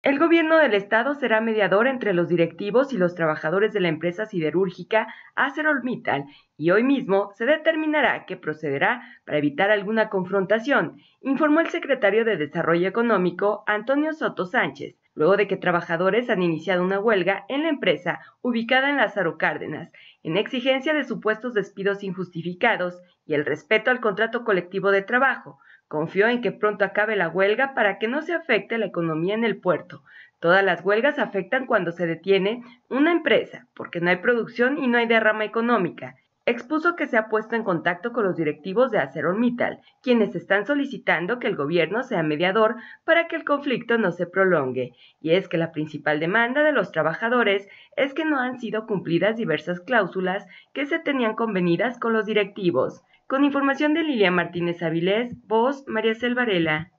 El gobierno del estado será mediador entre los directivos y los trabajadores de la empresa siderúrgica Acerolmital y hoy mismo se determinará qué procederá para evitar alguna confrontación, informó el secretario de Desarrollo Económico Antonio Soto Sánchez luego de que trabajadores han iniciado una huelga en la empresa ubicada en Lázaro Cárdenas, en exigencia de supuestos despidos injustificados y el respeto al contrato colectivo de trabajo. Confió en que pronto acabe la huelga para que no se afecte la economía en el puerto. Todas las huelgas afectan cuando se detiene una empresa, porque no hay producción y no hay derrama económica expuso que se ha puesto en contacto con los directivos de ArcelorMittal, quienes están solicitando que el gobierno sea mediador para que el conflicto no se prolongue, y es que la principal demanda de los trabajadores es que no han sido cumplidas diversas cláusulas que se tenían convenidas con los directivos. Con información de Lilia Martínez Avilés, voz María Selvarela.